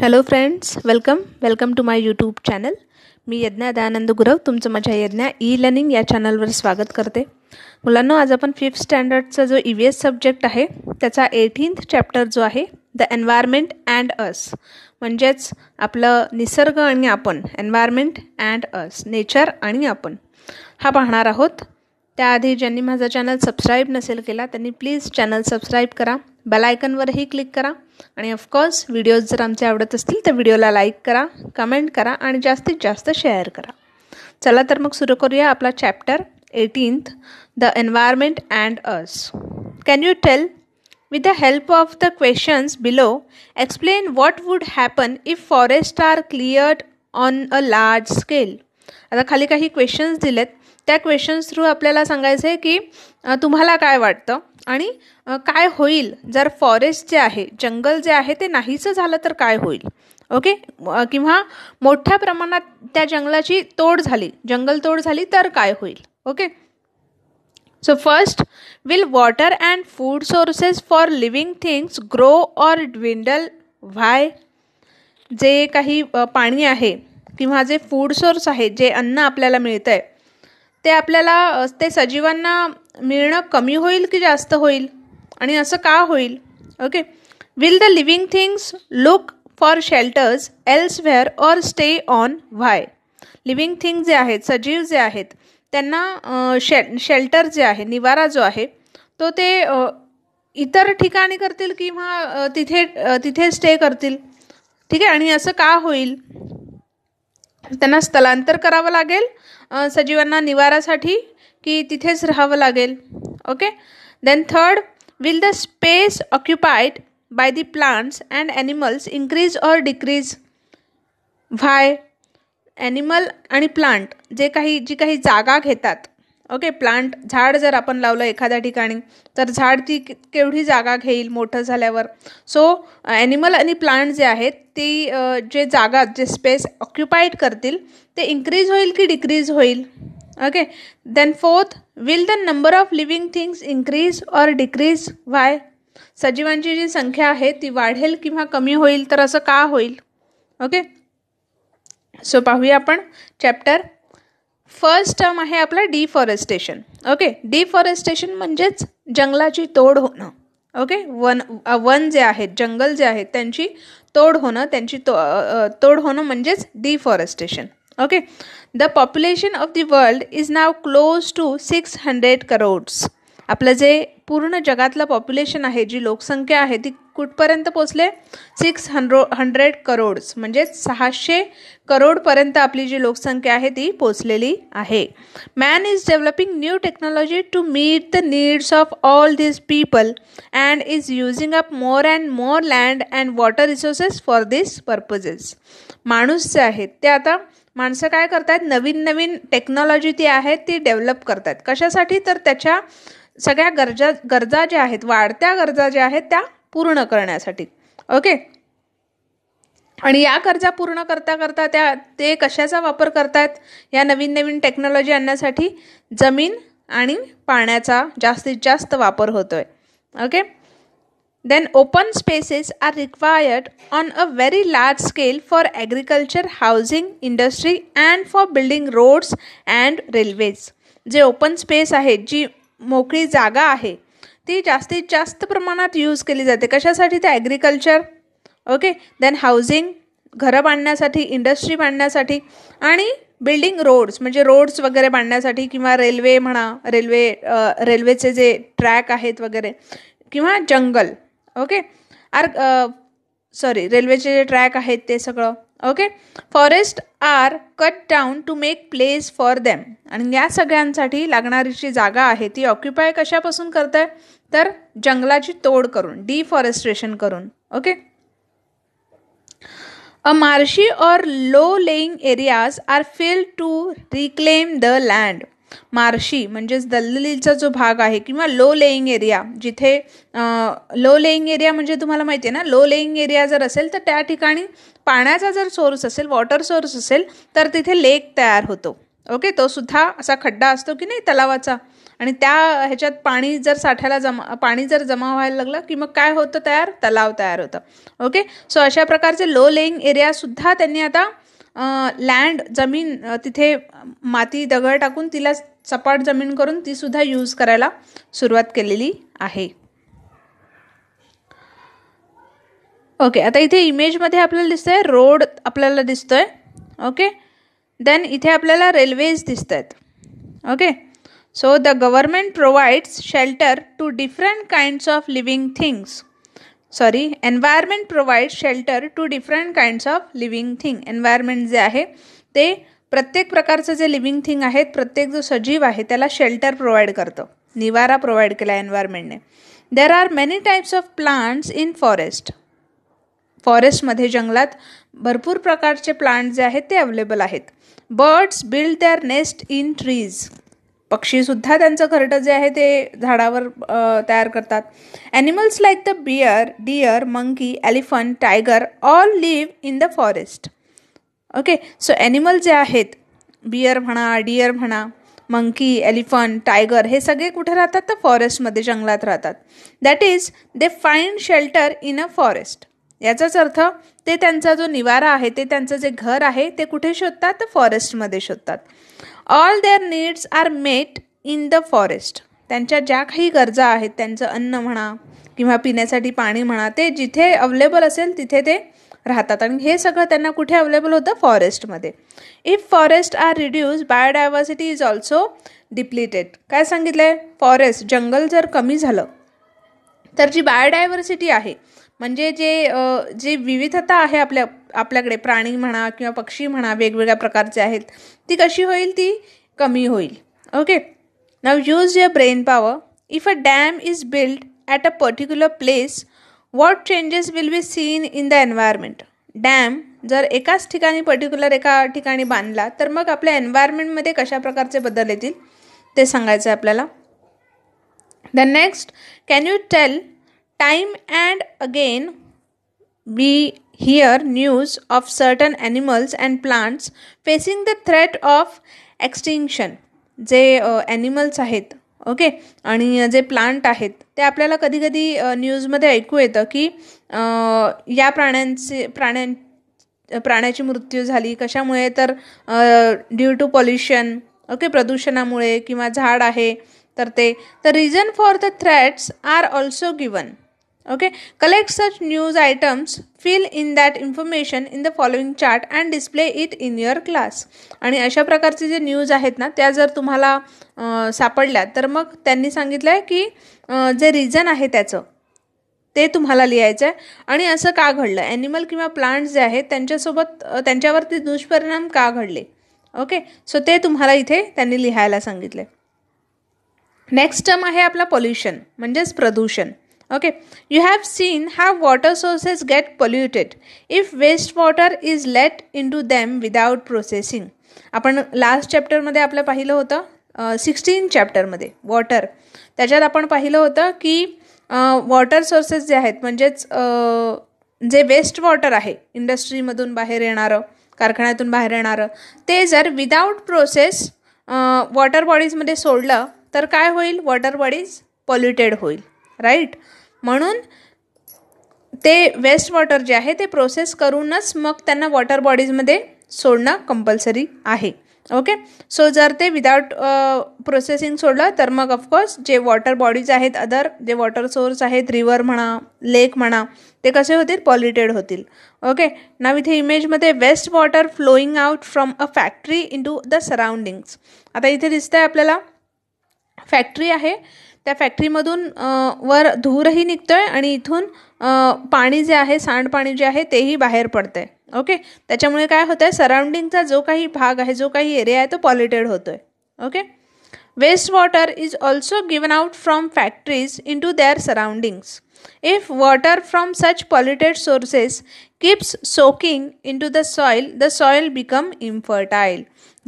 Hello friends welcome welcome to my YouTube channel मी यज्ञा दयानंद गुरव तुमचं माझ्या यज्ञा ई लर्निंग या चॅनलवर स्वागत करते मुलांना आज आपण फिफ्थ स्टँडर्डचा जो ई व्ही एस सब्जेक्ट आहे त्याचा एटीन्थ चॅप्टर जो आहे द एन्व्हायरमेंट अँड अस म्हणजेच आपलं निसर्ग आणि आपण एन्व्हायरमेंट अँड अस नेचर आणि आपण हा पाहणार आहोत त्याआधी ज्यांनी माझा चॅनल सबस्क्राईब नसेल केला त्यांनी प्लीज चॅनल सबस्क्राईब करा बेलायकनवरही क्लिक करा आणि ऑफकोर्स व्हिडिओज जर आमचे आवडत असतील तर व्हिडिओला लाईक करा कमेंट करा आणि जास्तीत जास्त शेअर करा चला तर मग सुरू करूया आपला chapter eighteenth the environment and us can you tell with the help of the questions below explain what would happen if forest are cleared on a large scale आता खाली काही क्वेश्चन्स दिलेत त्या क्वेश्चन्स थ्रू आपल्याला सांगायचं आहे की तुम्हाला काय वाटतं आणि काय होईल जर फॉरेस्ट जे आहे जंगल जे आहे ते नाहीचं झालं तर काय होईल ओके किंवा मोठ्या प्रमाणात त्या जंगलाची तोड झाली जंगल तोड झाली तर काय होईल okay so first will water and food sources for living things grow or dwindle why जे काही पाणी आहे किंवा जे फूड सोर्स आहे जे अन्न आपल्याला मिळतं आहे ते आपल्याला ते सजीवांना मिळणं कमी होईल की जास्त होईल आणि असं का होईल okay will the living things look for shelters elsewhere or stay on why living thing जे आहेत सजीव जे आहेत त्यांना शे शेल्टर जे आहे निवारा जो आहे तो ते इतर ठिकाणी करतील किंवा तिथे तिथे स्टे करतील ठीक आहे आणि असं का होईल त्यांना स्थलांतर करावं लागेल सजीवांना निवारासाठी की तिथेच राहावं लागेल okay then third will the space occupied by the plants and animals increase or decrease why animal आणि प्लांट जे काही जी काही जागा घेतात ओके प्लांट झाड जर आपण लावलं एखाद्या ठिकाणी तर झाड ती केवढी जागा घेईल मोठं झाल्यावर सो ॲनिमल आणि प्लांट जे आहेत ती जे जागा जे स्पेस ऑक्युपाईड करतील ते इन्क्रीज होईल की डिक्रीज होईल okay then fourth will the number of living things increase or decrease why सजीवांची जी संख्या आहे ती वाढेल किंवा कमी होईल तर असं का होईल ओके सो पाहूया आपण चॅप्टर फर्स्ट टर्म आहे आपला डिफॉरेस्टेशन ओके डिफॉरेस्टेशन म्हणजेच जंगलाची तोड होणं ओके वन वन जे आहेत जंगल जे आहेत त्यांची तोड होणं त्यांची तो तोड होणं म्हणजेच deforestation okay the population of the world is now close to six hundred crores आपलं जे पूर्ण जगातलं पॉप्युलेशन आहे जी लोकसंख्या आहे ती कुठपर्यंत पोचले सिक्स हंड्रो हंड्रेड करोड्स म्हणजे सहाशे करोडपर्यंत आपली जी लोकसंख्या आहे ती पोचलेली आहे man is developing new technology to meet the needs of all this people and is using up more and more land and water resources for this purposes माणूस जे आहेत ते आता माणसं काय करतात नवीन नवीन टेक्नॉलॉजी ती आहे ती डेव्हलप करतात कशासाठी तर त्याच्या सगळ्या गरजा गरजा ज्या आहेत वाढत्या गरजा ज्या आहेत त्या पूर्ण करण्यासाठी ओके आणि या कर्जा पूर्ण करता करता त्या ते कशाचा वापर करतात या नवीन नवीन टेक्नॉलॉजी आणण्यासाठी जमीन आणि पाण्याचा जास्तीत जास्त वापर होतोय okay then open spaces are required on a very large scale for agriculture housing industry and for building roads and railways जे ओपन स्पेस आहेत जी मोकळी जागा आहे ती जास्तीत जास्त प्रमाणात यूज केली जाते कशासाठी ते ॲग्रिकल्चर ओके देन हाऊसिंग घरं बांधण्यासाठी इंडस्ट्री बांधण्यासाठी आणि बिल्डिंग रोड्स म्हणजे रोड्स वगैरे बांधण्यासाठी किंवा रेल्वे म्हणा रेल्वे रेल्वेचे जे ट्रॅक आहेत वगैरे किंवा जंगल ओके आर सॉरी रेल्वेचे जे ट्रॅक आहेत ते सगळं okay forest are cut down to make place for them आणि या सगळ्यांसाठी लागणारी जी जागा आहे ती ऑक्युपाय कशापासून करत आहे तर जंगलाची तोड करून डिफॉरेस्ट्रेशन करून okay a marshy or low lying areas are fail to reclaim the land marshy म्हणजेच दलदलीचा जो भाग आहे किंवा लो लेईंग एरिया जिथे लो लेईंग एरिया म्हणजे तुम्हाला माहिती आहे ना लो लेईंग एरिया जर असेल तर त्या ठिकाणी पाण्याचा जर सोर्स असेल वॉटर सोर्स असेल तर तिथे लेक तयार होतो ओके तो सुद्धा असा खड्डा असतो की नाही तलावाचा आणि त्या ह्याच्यात पाणी जर साठ्याला जमा पाणी जर जमा व्हायला लागलं की मग काय होतं तयार तलाव तयार होतं ओके सो अशा प्रकारचे लो लेईंग एरियासुद्धा त्यांनी आता लँड जमीन तिथे माती दगड टाकून तिला सपाट जमीन करून ती सुद्धा यूज करायला सुरुवात केलेली आहे ओके आता इथे इमेजमध्ये आपल्याला दिसतं आहे रोड आपल्याला दिसतो आहे ओके देन इथे आपल्याला रेल्वेज दिसत आहेत okay so the government provides shelter to different kinds of living things sorry environment provide shelter to different kinds of living thing environment जे आहे ते प्रत्येक प्रकारचं जे लिव्हिंग थिंग आहेत प्रत्येक जो सजीव आहे त्याला शेल्टर प्रोव्हाइड करतं निवारा प्रोव्हाइड केला एन्व्हायरमेंटने there are many types of plants in forest फॉरेस्टमध्ये जंगलात भरपूर प्रकारचे प्लांट जे आहेत ते अवेलेबल आहेत birds build their nest in trees पक्षीसुद्धा त्यांचं घरटं जे आहे ते झाडावर तयार करतात animals like the bear deer monkey elephant tiger all live in the forest okay so animal जे आहेत बियर म्हणा डियर म्हणा मंकी एलिफंट टायगर हे सगळे कुठे राहतात तर फॉरेस्टमध्ये जंगलात राहतात that is they find shelter in a forest याचाच अर्थ ते त्यांचा जो निवारा आहे ते त्यांचं जे घर आहे ते कुठे शोधतात तर फॉरेस्टमध्ये शोधतात all their needs are met in the forest त्यांच्या ज्या काही गरजा आहेत त्यांचं अन्न म्हणा किंवा पिण्यासाठी पाणी म्हणा ते जिथे अवेलेबल असेल तिथे ते राहतात आणि हे सगळं त्यांना कुठे अवेलेबल होतं फॉरेस्टमध्ये if forest are reduce biodiversity is also depleted काय सांगितलं आहे फॉरेस्ट जंगल जर कमी झालं तर जी बायोडायव्हर्सिटी आहे म्हणजे जे जे विविधता आहे आपल्या आपल्याकडे प्राणी म्हणा किंवा पक्षी म्हणा वेगवेगळ्या प्रकारचे आहेत ती कशी होईल ती कमी होईल okay now use your brain power if a dam is build at a particular place what changes will be seen in the environment dam जर एकाच ठिकाणी पर्टिक्युलर एका ठिकाणी बांधला तर मग आपल्या एन्व्हायरमेंटमध्ये कशा प्रकारचे बदल येतील ते सांगायचं आहे आपल्याला the next can you tell time and again we hear news of certain animals and plants facing the threat of extinction जे ॲनिमल्स आहेत ओके आणि जे प्लांट आहेत ते आपल्याला कधी कधी न्यूजमध्ये ऐकू येतं की या प्राण्यांचे प्राण्यां प्राण्याची मृत्यू झाली कशामुळे तर ड्यू टू पॉल्युशन ओके प्रदूषणामुळे किंवा झाड आहे तर ते the reason for the threats are also given okay collect such news items fill in that information in the following chart and display it in your class आणि अशा प्रकारचे जे न्यूज आहेत ना त्या जर तुम्हाला सापडल्या तर मग त्यांनी सांगितलं आहे की जे रिझन आहे त्याचं ते तुम्हाला लिहायचं आहे आणि असं का घडलं ॲनिमल किंवा प्लांट्स जे आहेत त्यांच्यासोबत त्यांच्यावरती दुष्परिणाम का घडले ओके सो ते तुम्हाला इथे त्यांनी लिहायला सांगितले नेक्स्ट टर्म आहे आपला पॉल्युशन म्हणजेच प्रदूषण okay you have seen have water sources get sources if waste water is let in to them without processing आपण लास्ट चॅप्टरमध्ये आपलं पाहिलं होतं सिक्स्टीन चॅप्टरमध्ये वॉटर त्याच्यात आपण पाहिलं होतं की वॉटर सोर्सेस जे आहेत म्हणजेच जे वेस्ट वॉटर आहे इंडस्ट्रीमधून बाहेर येणारं कारखान्यातून बाहेर येणारं ते जर विदाउट प्रोसेस वॉटर बॉडीजमध्ये सोडलं तर काय होईल वॉटर बॉडीज पॉल्युटेड होईल राईट म्हणून ते वेस्ट वॉटर जे आहे ते प्रोसेस करूनच मग त्यांना वॉटर बॉडीजमध्ये सोडणं कंपल्सरी आहे ओके सो जर ते विदाउट प्रोसेसिंग सोडलं तर मग ऑफकोर्स जे वॉटर बॉडीज आहेत अदर जे वॉटर सोर्स आहेत रिवर म्हणा लेक म्हणा ते कसे होतील पॉल्युटेड होतील ओके ना इथे इमेजमध्ये waste water flowing out from a factory in to the surroundings आता इथे दिसतंय आपल्याला फॅक्टरी आहे त्या फॅक्टरीमधून वर धूरही निघतो आहे आणि इथून पाणी जे आहे सांडपाणी जे आहे तेही बाहेर पडतं ओके त्याच्यामुळे काय होतं आहे सराउंडिंगचा जो काही भाग आहे जो काही एरिया आहे तो पॉल्युटेड होतो आहे okay waste water is also given out from factories in to their surroundings if water from such polluted sources keeps soaking in to the soil the soil become infertile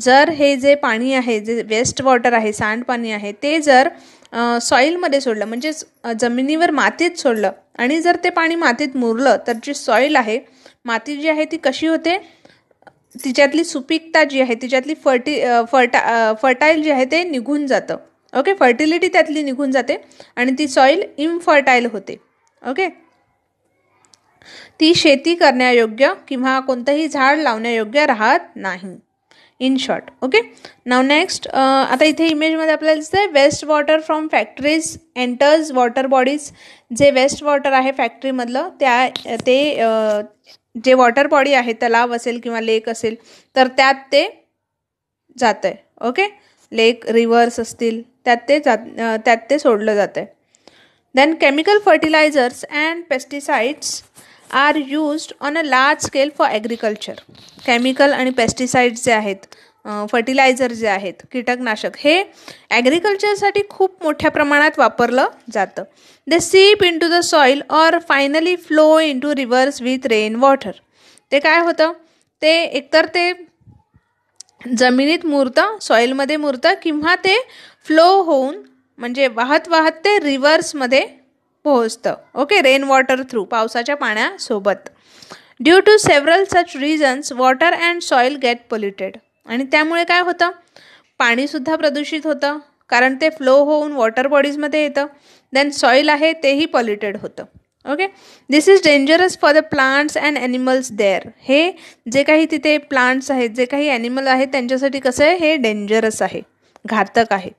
जर हे जे पाणी आहे जे वेस्ट वॉटर आहे सांडपाणी आहे ते जर सॉईलमध्ये सोडलं म्हणजेच जमिनीवर मातीत सोडलं आणि जर ते पाणी मातीत मुरलं तर जी सॉईल आहे माती जी आहे ती कशी होते तिच्यातली सुपीकता जी आहे तिच्यातली फर्टि फर्टा फर्टाईल जी आहे ते निघून जातं ओके फर्टिलिटी त्यातली निघून जाते आणि ती सॉईल इनफर्टाईल होते ओके ती शेती करण्यायोग्य किंवा कोणतंही झाड लावण्यायोग्य राहत नाही in short okay now next आता इथे इमेजमध्ये आपल्याला दिसतंय waste water from factories enters water bodies जे वेस्ट वॉटर आहे फॅक्टरीमधलं त्या ते जे वॉटर बॉडी आहे तलाव असेल किंवा लेक असेल तर त्यात ते जात आहे ओके लेक रिवर्स असतील त्यात ते जात त्यात ते सोडलं जातं आहे then chemical fertilisers and pesticides are used on a large scale for agriculture chemical आणि पेस्टिसाइड्स जे आहेत फर्टिलायझर जे आहेत कीटकनाशक हे ॲग्रिकल्चरसाठी खूप मोठ्या प्रमाणात वापरलं जातं they seep in to the soil or finally flow into rivers with rain water ते काय होतं ते एकतर ते जमिनीत मुरतं सॉईलमध्ये मुरतं किंवा ते फ्लो होऊन म्हणजे वाहत वाहत ते रिव्हर्समध्ये पोहोचतं ओके रेन वॉटर थ्रू पावसाच्या पाण्यासोबत due to several such reasons water and soil get polluted आणि त्यामुळे काय होतं पाणीसुद्धा प्रदूषित होतं कारण ते फ्लो होऊन वॉटर बॉडीजमध्ये येतं देन सॉईल आहे तेही पॉल्युटेड होतं okay this is dangerous for the plants and animals there हे जे काही तिथे प्लांट्स आहेत जे काही ॲनिमल आहेत त्यांच्यासाठी कसं आहे हे डेंजरस आहे घातक आहे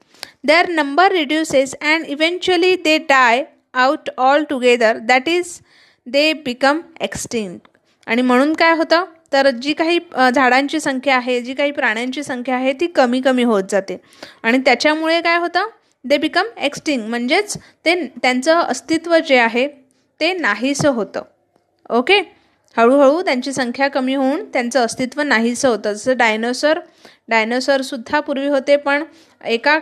their number reduces and eventually they die out all together that is they become extinct आणि म्हणून काय होतं तर जी काही झाडांची संख्या आहे जी काही प्राण्यांची संख्या आहे ती कमी कमी होत जाते आणि त्याच्यामुळे काय होतं दे बिकम एक्स्टिंग म्हणजेच ते त्यांचं अस्तित्व जे आहे ते नाहीसं होतं ओके हळूहळू त्यांची संख्या कमी होऊन त्यांचं अस्तित्व नाहीसं होतं जसं डायनोसर डायनोसरसुद्धा पूर्वी होते पण एका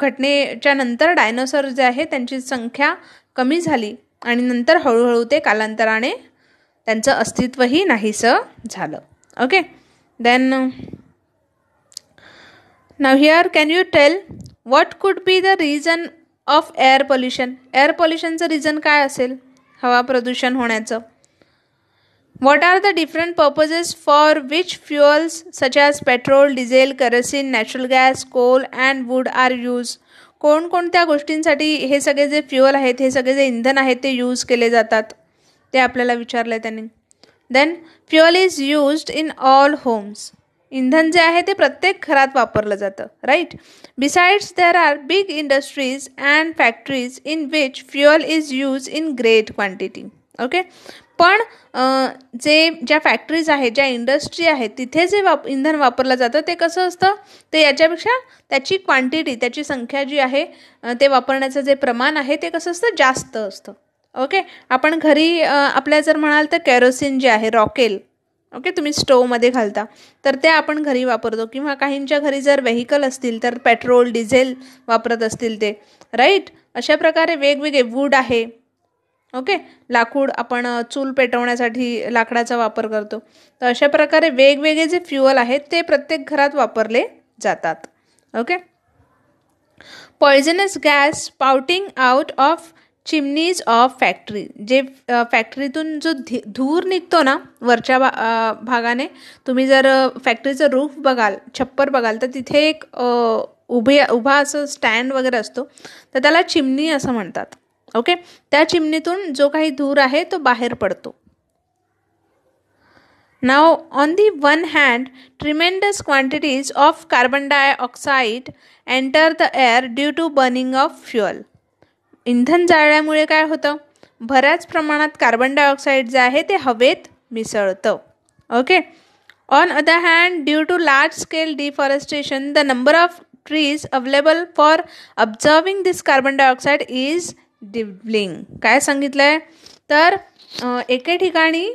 घटनेच्या नंतर डायनोसर जे आहे त्यांची संख्या कमी झाली आणि नंतर हळूहळू ते कालांतराने त्यांचं अस्तित्वही नाहीसं झालं okay then now here can you tell what could be the reason of air pollution air पॉल्युशनचं रिझन काय असेल हवा प्रदूषण होण्याचं what are the different purposes for which fuels such as petrol diesel kerosene natural gas coal and wood are used कोणकोणत्या गोष्टींसाठी हे सगळे जे फ्युअल आहेत हे सगळे जे इंधन आहेत ते यूज केले जातात ते आपल्याला विचारलं आहे त्यांनी then fuel is used in all homes इंधन जे आहे ते प्रत्येक घरात वापरलं जातं right besides there are big industries and factories in which fuel is use in great quantity okay पण जे ज्या फॅक्टरीज आहेत ज्या इंडस्ट्री आहेत तिथे जे वाप इंधन वापरलं जातं ते कसं असतं ते याच्यापेक्षा त्याची क्वांटिटी त्याची संख्या जी आहे ते वापरण्याचं जे प्रमाण आहे ते कसं असतं जास्त असतं ओके आपण घरी आपल्या जर म्हणाल तर कॅरोसिन जे आहे रॉकेल ओके तुम्ही स्टोवमध्ये घालता तर ते आपण घरी वापरतो किंवा काहींच्या घरी जर व्हेकल असतील तर पेट्रोल डिझेल वापरत असतील ते राईट अशा प्रकारे वेगवेगळे वूड आहे ओके लाकूड आपण चूल पेटवण्यासाठी लाकडाचा वापर करतो तर अशा प्रकारे वेगवेगळे जे फ्युअल आहेत ते प्रत्येक घरात वापरले जातात okay poisonous gas pouring out of chimneys of factory जे फॅक्टरीतून जो धी धूर निघतो ना वरच्या भा भागाने तुम्ही जर फॅक्टरीचं रूफ बघाल छप्पर बघाल तर तिथे एक उभे उभा असं स्टँड वगैरे असतो तर त्याला चिमणी असं म्हणतात ओके त्या चिमणीतून जो काही धूर आहे तो बाहेर पडतो now on the one hand tremendous quantities of carbon dioxide enter the air due to burning of fuel इंधन जाळल्यामुळे काय होतं बऱ्याच प्रमाणात कार्बन डायऑक्साईड जे आहे ते हवेत मिसळतं okay on other hand due to large scale deforestation the number of trees available for observing this carbon dioxide is dwindling काय सांगितलंय तर एके ठिकाणी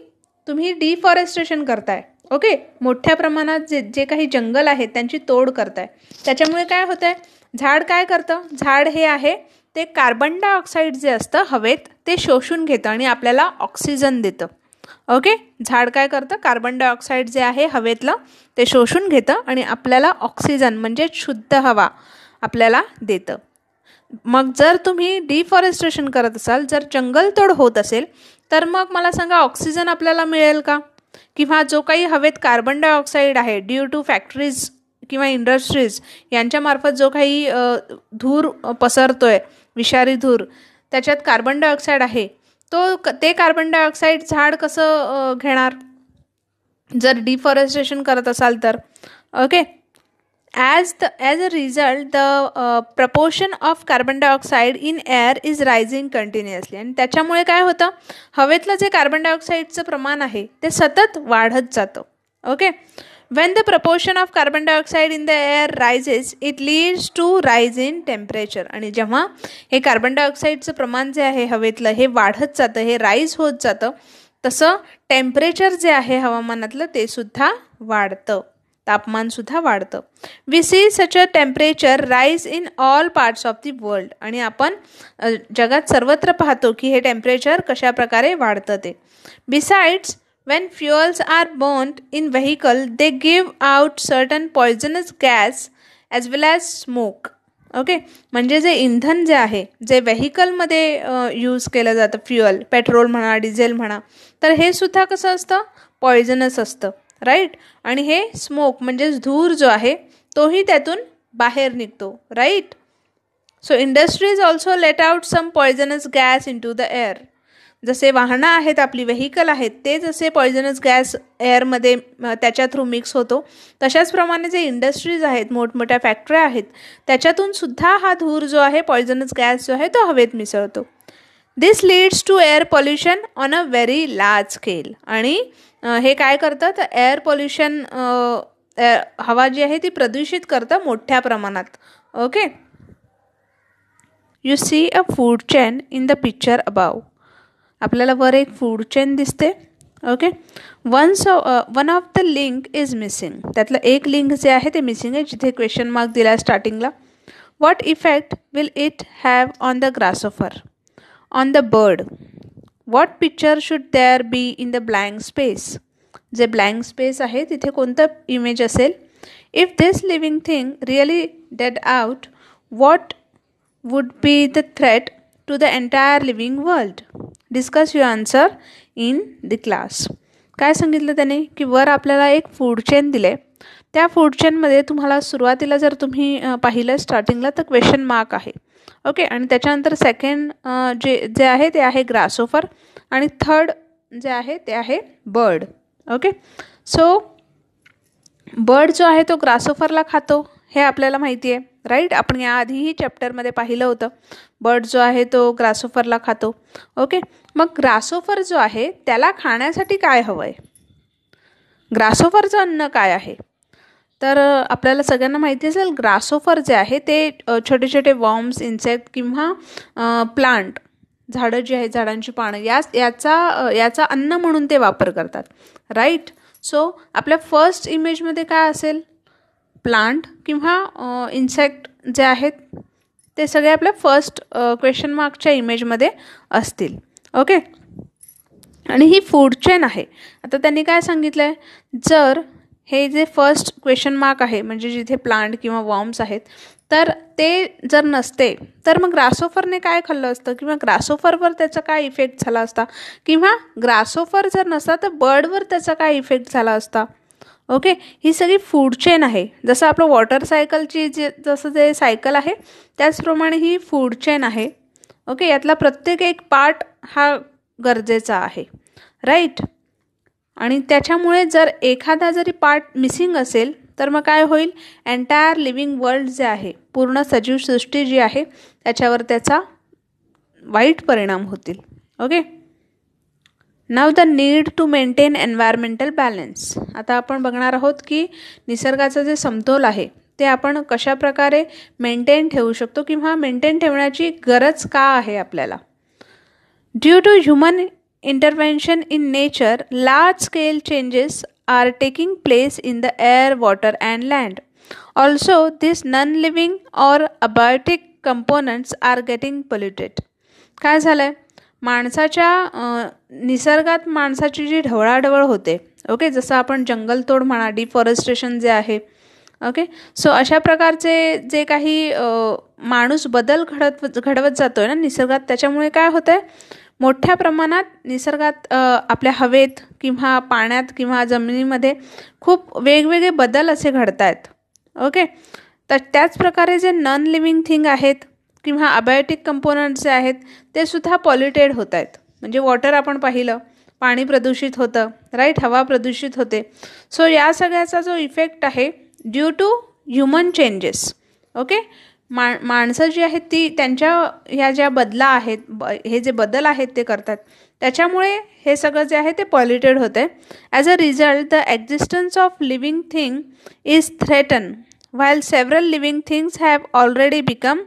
तुम्ही डिफॉरेस्टेशन करताय ओके मोठ्या प्रमाणात जे जे काही जंगल आहेत त्यांची तोड करताय त्याच्यामुळे काय होतं आहे झाड काय करतं झाड हे आहे ते कार्बन डायऑक्साईड जे असतं हवेत ते शोषून घेतं आणि आपल्याला ऑक्सिजन देतं ओके झाड काय करतं कार्बन डायऑक्साईड जे आहे हवेतलं ते शोषून घेतं आणि आपल्याला ऑक्सिजन म्हणजे शुद्ध हवा आपल्याला देतं मग जर तुम्ही डिफॉरेस्टेशन करत असाल जर जंगलतोड होत असेल तर मग मला सांगा ऑक्सिजन आपल्याला मिळेल का किंवा जो काही हवेत कार्बन डायऑक्साईड आहे ड्यू टू फॅक्टरीज किंवा इंडस्ट्रीज यांच्यामार्फत जो काही धूर पसरतो आहे विषारी धूर त्याच्यात कार्बन डायऑक्साईड आहे तो ते कार्बन डायऑक्साईड झाड कसं घेणार जर डिफॉरेस्टेशन करत असाल तर okay as the as a result the uh, proportion of carbon dioxide in air is rising continuously आणि त्याच्यामुळे काय होतं हवेतलं जे कार्बन डायऑक्साईडचं प्रमाण आहे ते सतत वाढत जातं okay when the proportion of carbon dioxide in the air rises it leads to rise in temperature आणि जेव्हा हे कार्बन डायऑक्साईडचं प्रमाण जे आहे हवेतलं हे वाढत जातं हे राईज होत जातं तसं टेम्परेचर जे आहे हवामानातलं ते सुद्धा वाढतं तापमानसुद्धा वाढतं we see such a temperature rise in all parts of the world आणि आपण जगात सर्वत्र पाहतो की हे टेम्परेचर कशाप्रकारे वाढतं ते besides when fuels are burned in vehicle they give out certain poisonous gas as well as smoke okay म्हणजे जे इंधन जे आहे जे व्हेकलमध्ये यूज केलं जातं फ्युअल पेट्रोल म्हणा डिझेल म्हणा तर हे सुद्धा कसं असतं पॉयझनस असतं राईट आणि हे स्मोक म्हणजेच धूर जो आहे तोही त्यातून बाहेर निघतो right so industries also let out some poisonous gas in to the air जसे वाहनं आहेत आपली व्हेकल आहेत ते जसे पॉयझनस गॅस एअरमध्ये त्याच्या थ्रू मिक्स होतो तशाचप्रमाणे जे इंडस्ट्रीज आहेत मोठमोठ्या फॅक्टऱ्या आहेत त्याच्यातून सुद्धा हा धूर जो आहे पॉयझनस गॅस जो आहे तो हवेत मिसळतो this leads to air pollution on a very large scale आणि हे काय करतं तर एअर पोल्युशन हवा जी आहे ती प्रदूषित करतं मोठ्या प्रमाणात okay you see a food chain in the picture above आपल्याला वर एक फूड चेन दिसते okay once one of the link is missing त्यातलं एक लिंक जे आहे ते मिसिंग आहे जिथे क्वेश्चन मार्क दिला आहे स्टार्टिंगला what effect will it have on the grasshopper on the bird what picture should there be in the blank space जे ब्लँक स्पेस आहे तिथे कोणतं इमेज असेल if this living thing really dead out what would be the threat to the entire living world discuss your answer in the class काय सांगितलं त्याने की वर आपल्याला एक फूड चेन दिले त्या फूड चेनमध्ये तुम्हाला सुरुवातीला जर तुम्ही पाहिलं स्टार्टिंगला तर क्वेश्चन मार्क आहे ओके आणि त्याच्यानंतर सेकंड जे जे आहे ते आहे ग्रासोफर आणि थर्ड जे आहे ते आहे बर्ड ओके सो बर्ड जो आहे तो ग्रासोफरला खातो हे आपल्याला माहिती आहे राईट आपण याआधीही चॅप्टरमध्ये पाहिलं होतं बर्ड जो आहे तो ग्रासोफरला खातो ओके मग ग्रासोफर जो आहे त्याला खाण्यासाठी काय हवं आहे ग्रासोफरचं अन्न काय आहे तर आपल्याला सगळ्यांना माहिती असेल ग्रासोफर जे आहे ते छोटे छोटे वॉर्म्स इन्सेक्ट किंवा प्लांट झाडं जी आहेत झाडांची पानं या याचा याचा अन्न म्हणून ते वापर करतात राईट सो आपल्या फर्स्ट इमेजमध्ये काय असेल प्लांट किंवा इन्सेक्ट जे आहेत ते सगळे आपल्या फर्स्ट क्वेश्चन मार्कच्या इमेजमध्ये असतील ओके आणि ही फूड चेन आहे आता त्यांनी काय सांगितलं आहे जर हे जे फर्स्ट क्वेश्चन मार्क आहे म्हणजे जिथे प्लांट किंवा वॉर्म्स आहेत तर ते जर नसते तर मग ग्रासोफरने काय खाल्लं असतं किंवा ग्रासोफरवर त्याचा काय इफेक्ट झाला असता किंवा ग्रासोफर जर नसता तर बर्डवर त्याचा काय इफेक्ट झाला असता ओके ही सगळी फूड चेन आहे जसं आपलं वॉटर सायकलची जे जसं जे सायकल आहे त्याचप्रमाणे ही फूड चेन आहे ओके यातला प्रत्येक एक पार्ट हा गरजेचा आहे राईट आणि त्याच्यामुळे जर एखादा जरी पार्ट मिसिंग असेल तर मग काय होईल एन्टायर लिव्हिंग वर्ल्ड जे आहे पूर्ण सजीव सृष्टी जी आहे त्याच्यावर त्याचा वाईट परिणाम होतील okay now the need to maintain environmental balance आता आपण बघणार आहोत की निसर्गाचं जे समतोल आहे ते आपण कशाप्रकारे मेंटेन ठेवू शकतो किंवा मेंटेन ठेवण्याची गरज का आहे आपल्याला due to human intervention in nature large scale changes are taking place in the air, water, and land. Also, these non living or abiotic components are getting polluted. काय झालं माणसाच्या निसर्गात माणसाची जी ढवळाढवळ होते ओके जसं आपण जंगलतोड म्हणा डिफॉरेस्टेशन जे आहे ओके सो अशा प्रकारचे जे काही माणूस बदल घडत घडवत जातो आहे ना निसर्गात त्याच्यामुळे काय होतं आहे मोठ्या प्रमाणात निसर्गात आपल्या हवेत किंवा पाण्यात किंवा जमिनीमध्ये खूप वेगवेगळे बदल असे घडत आहेत ओके तर त्याच प्रकारे जे नॉन लिव्हिंग थिंग आहेत किंवा अबायोटिक कंपोनंट जे आहेत ते सुद्धा पॉल्युटेड होत आहेत म्हणजे वॉटर आपण पाहिलं पाणी प्रदूषित होतं राईट हवा प्रदूषित होते सो या सगळ्याचा जो इफेक्ट आहे due to human changes okay मा माणसं जी आहेत ती त्यांच्या ह्या ज्या बदला आहेत ब हे जे बदल आहेत ते करतात त्याच्यामुळे हे सगळं जे आहे ते पॉल्युटेड होते as a result the existence of living thing is threaten while several living things have already become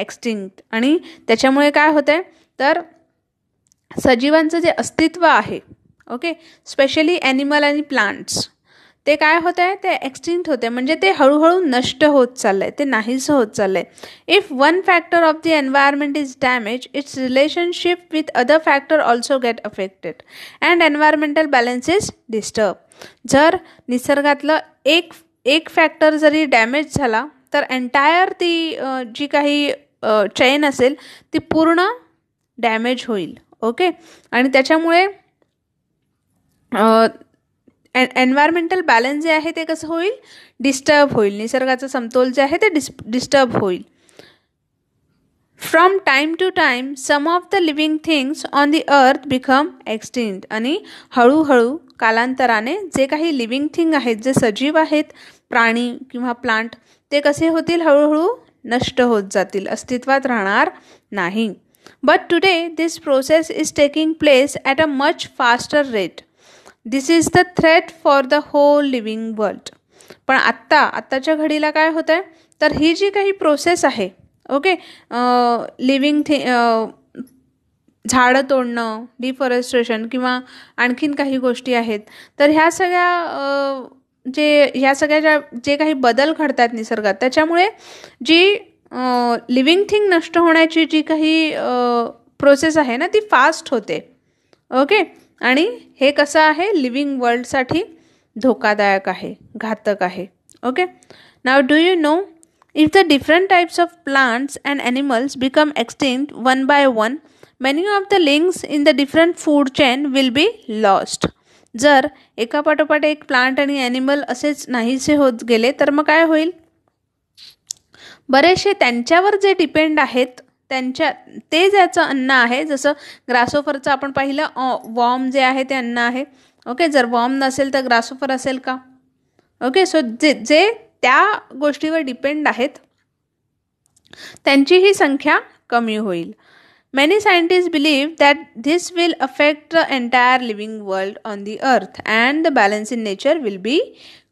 extinct आणि त्याच्यामुळे काय आहे तर सजीवांचं जे अस्तित्व आहे ओके स्पेशली ॲनिमल आणि प्लांट्स ते काय होत आहे ते एक्स्टिंक्ट होते म्हणजे ते हळूहळू नष्ट होत चाललं आहे ते नाहीसं होत चाललं आहे if one factor of the environment is damage its relationship with other factor also get affected and environmental balance is disturb जर निसर्गातलं एक एक फॅक्टर जरी डॅमेज झाला तर एन्टायर ती जी काही चेन असेल ती पूर्ण डॅमेज होईल ओके आणि त्याच्यामुळे एन्व्हायरमेंटल बॅलन्स जे आहे ते कसं होईल डिस्टर्ब होईल निसर्गाचं समतोल जे आहे ते डिस डिस्टर्ब होईल from time to time some of the living things on the earth become extinct आणि हळूहळू कालांतराने जे काही लिव्हिंग थिंग आहेत जे सजीव आहेत प्राणी किंवा प्लांट ते कसे होतील हळूहळू नष्ट होत जातील अस्तित्वात राहणार नाही but today this process is taking place at a much faster rate this is the threat for the whole living world पण आत्ता आत्ताच्या घडीला काय होतं आहे तर ही जी काही प्रोसेस आहे ओके लिव्हिंग थि झाडं तोडणं डिफॉरेस्ट्रेशन किंवा आणखीन काही गोष्टी आहेत तर ह्या सगळ्या जे ह्या सगळ्या ज्या जे काही बदल घडतात निसर्गात त्याच्यामुळे जी लिव्हिंग थिंग नष्ट होण्याची जी काही प्रोसेस आहे ना ती फास्ट होते ओके आणि हे कसं आहे लिव्हिंग वर्ल्डसाठी धोकादायक आहे घातक आहे okay now do you know if the different types of plants and animals become extinct one by one many of the links in the different food chain will be lost जर एका पाठोपाठ एक plant आणि animal असेच नाहीसे होत गेले तर मग काय होईल बरेचसे त्यांच्यावर जे डिपेंड आहेत त्यांच्या ते ज्याचं अन्न आहे जसं ग्रासोफरचं आपण पाहिलं ऑ वॉम जे आहे ते अन्न आहे ओके जर वॉम नसेल तर ग्रासोफर असेल का ओके सो जे जे त्या गोष्टीवर डिपेंड आहेत त्यांची ही संख्या कमी होईल many scientist believe that this will affect the entire living world on the earth and the balance in nature will be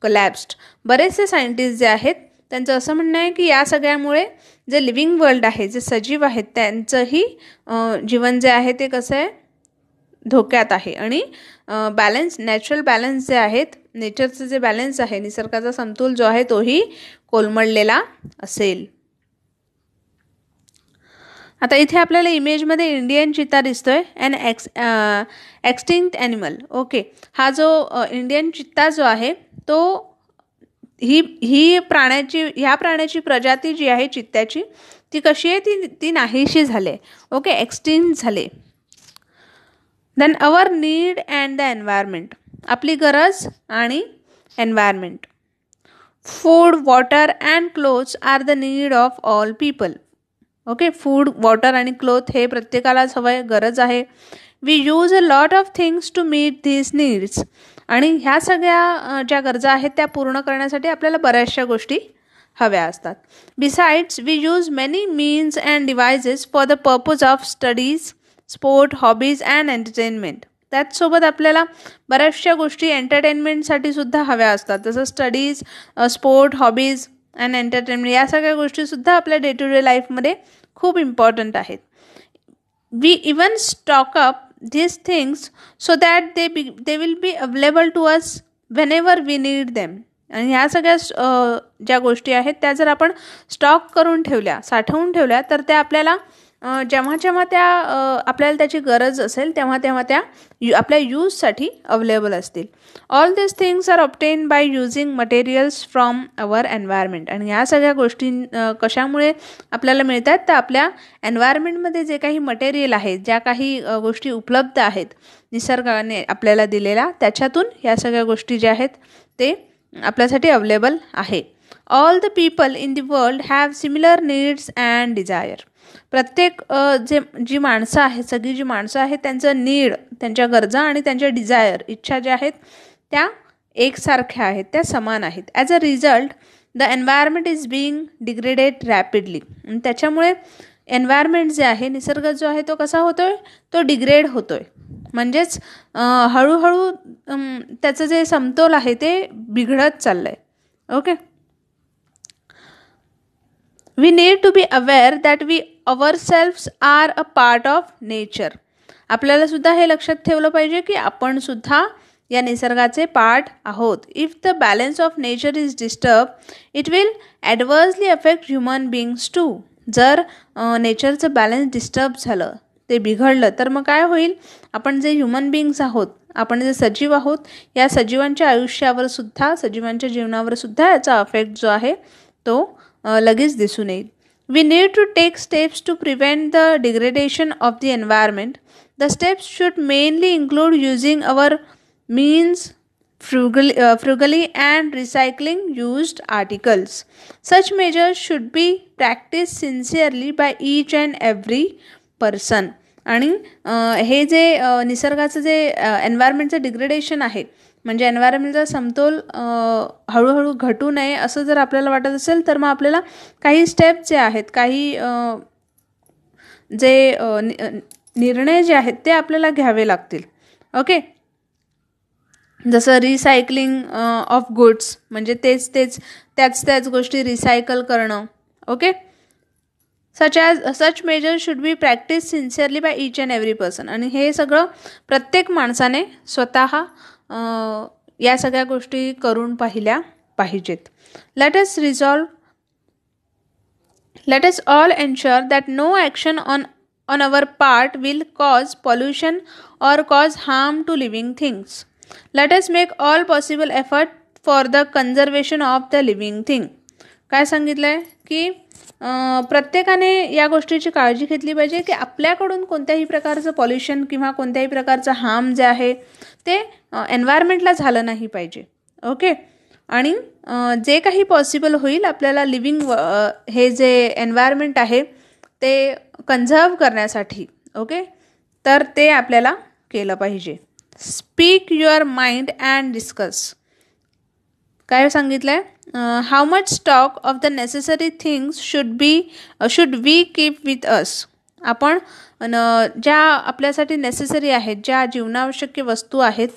collapsed बरेचसे सायंटिस्ट जे आहेत त्यांचं असं म्हणणं आहे की या सगळ्यामुळे जे लिव्हिंग वर्ल्ड आहे जे सजीव आहेत त्यांचंही जीवन जे आहे ते कसं आहे धोक्यात आहे आणि बॅलन्स नॅचरल बॅलन्स जे आहेत नेचरचं जे बॅलन्स आहे निसर्गाचा समतोल जो आहे तोही कोलमडलेला असेल आता इथे आपल्याला इमेजमध्ये इंडियन चिता दिसतोय अँड एक्स एक्स्टिंक्ट ॲनिमल ओके हा जो इंडियन चित्ता जो आहे तो ही ही प्राण्याची ह्या प्राण्याची प्रजाती जी आहे चित्त्याची ती कशी आहे ती ती नाहीशी झाले ओके एक्स्टिंग झाले then our need and the environment आपली गरज आणि environment food water and clothes are the need of all people okay food water आणि क्लोथ हे प्रत्येकालाच हवं आहे गरज आहे we use a lot of things to meet these needs आणि ह्या सगळ्या ज्या गरजा आहेत त्या पूर्ण करण्यासाठी आपल्याला बऱ्याचशा गोष्टी हव्या असतात besides we use many means and devices for the purpose of studies sport hobbies and entertainment त्याचसोबत आपल्याला बऱ्याचशा गोष्टी एंटरटेनमेंटसाठी सुद्धा हव्या असतात जसं studies sport hobbies and entertainment या सगळ्या गोष्टीसुद्धा आपल्या डे टू डे लाईफमध्ये खूप इम्पॉर्टंट आहेत we even stock up these things so that they be they will be available to us whenever we need them आणि ह्या सगळ्या ज्या गोष्टी आहेत त्या जर आपण स्टॉक करून ठेवल्या साठवून ठेवल्या तर त्या आपल्याला जेव्हा जेव्हा त्या आपल्याला त्याची गरज असेल तेव्हा तेव्हा त्या यू आपल्या यूजसाठी अवेलेबल असतील all this things are obtain by using materials from our environment आणि ह्या सगळ्या गोष्टी कशामुळे आपल्याला मिळतात तर आपल्या एन्व्हायरमेंटमध्ये जे काही मटेरियल आहेत ज्या काही गोष्टी उपलब्ध आहेत निसर्गाने आपल्याला दिलेल्या त्याच्यातून ह्या सगळ्या गोष्टी ज्या आहेत ते आपल्यासाठी अवेलेबल आहे all the people in the world have similar needs and desire प्रत्येक जे जी माणसं आहेत सगळी जी माणसं आहेत त्यांचं नीड त्यांच्या गरजा आणि त्यांच्या डिझायर इच्छा ज्या आहेत त्या एकसारख्या आहेत त्या समान आहेत as a result the environment is being degraded rapidly त्याच्यामुळे एन्व्हायरमेंट जे आहे निसर्ग जो आहे तो कसा होतो आहे तो डिग्रेड होतो आहे म्हणजेच हळूहळू त्याचं जे समतोल आहे ते बिघडत चाललं आहे okay we need to be aware that we ourselves are a part of nature आपल्याला सुद्धा हे लक्षात ठेवलं पाहिजे की आपण सुद्धा या निसर्गाचे पार्ट आहोत if the balance of nature is disturb it will adversely affect human beings too जर नेचरचं बॅलन्स डिस्टर्ब झालं ते बिघडलं तर मग काय होईल आपण जे ह्युमन बिंग्स आहोत आपण जे सजीव आहोत या सजीवांच्या आयुष्यावर सुद्धा सजीवांच्या जीवनावर सुद्धा याचा अफेक्ट जो आहे तो लगेच दिसून येईल We need to take steps to prevent the degradation of the environment. The steps should mainly include using our means frugally, uh, frugally and recycling used articles. Such measures should be practiced sincerely by each and every person. आणि हे जे निसर्गाचं जे एन्व्हायरमेंटचं degradation आहे म्हणजे एन्व्हायरमेंटचा समतोल हळूहळू घटू नये असं जर आपल्याला वाटत असेल तर मग आपल्याला काही स्टेप जे आहेत काही जे निर्णय जे आहेत ते आपल्याला घ्यावे लागतील ओके जसं रिसायकलिंग ऑफ गुड्स म्हणजे तेच तेच त्याच त्याच गोष्टी रिसायकल करणं okay such as such measure should be practice sincerely by each and every person आणि हे सगळं प्रत्येक माणसाने स्वतः या सगळ्या गोष्टी करून पाहिल्या पाहिजेत let us resolve let us all ensure that no action on on our part will cause pollution or cause harm to living things let us make all possible effort for the conservation of the living thing काय सांगितलं आहे की प्रत्येकाने या गोष्टीची काळजी घेतली पाहिजे की आपल्याकडून कोणत्याही प्रकारचं पॉल्युशन किंवा कोणत्याही प्रकारचं हार्म जे आहे ते एन्व्हायरमेंटला झालं नाही पाहिजे ओके आणि जे काही पॉसिबल होईल आपल्याला लिव्हिंग हे जे एन्व्हायरमेंट आहे ते कन्झर्व करण्यासाठी ओके तर ते आपल्याला केलं पाहिजे speak your mind and discuss काय सांगितलं आहे how much stock of the necessary things should be should we keep with us आपण अन ज्या आपल्यासाठी नेसेसरी आहेत ज्या जीवनावश्यक वस्तू आहेत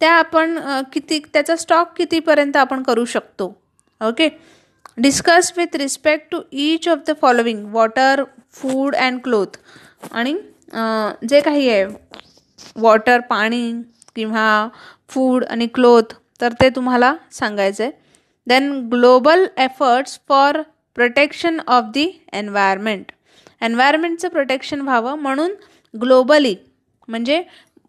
त्या आपण किती त्याचा स्टॉक कितीपर्यंत आपण करू शकतो okay discuss with respect to each of the following water food and cloth आणि जे काही आहे वॉटर पाणी किंवा फूड आणि क्लोथ तर ते तुम्हाला सांगायचं आहे then global efforts for protection of the environment एन्व्हायरमेंटचं प्रोटेक्शन व्हावं म्हणून ग्लोबली म्हणजे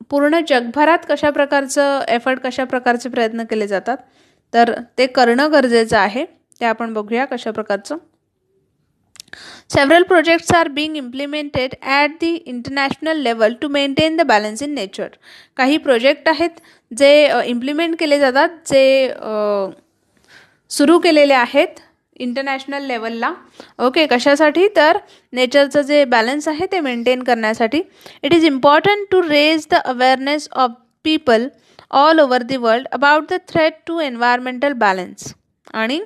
पूर्ण जगभरात कशा प्रकारचं एफर्ट कशा प्रकारचे प्रयत्न केले जातात तर ते करणं गरजेचं आहे ते आपण बघूया कशा प्रकारचं several projects are being implemented at the international level to maintain the balance in nature काही प्रोजेक्ट आहेत जे इम्प्लिमेंट केले जातात जे सुरू केलेले आहेत इंटरनॅशनल लेवलला ओके कशासाठी तर नेचरचं जे बॅलन्स आहे ते मेंटेन करण्यासाठी it is important to raise the awareness of people all over the world about the threat to environmental balance आणि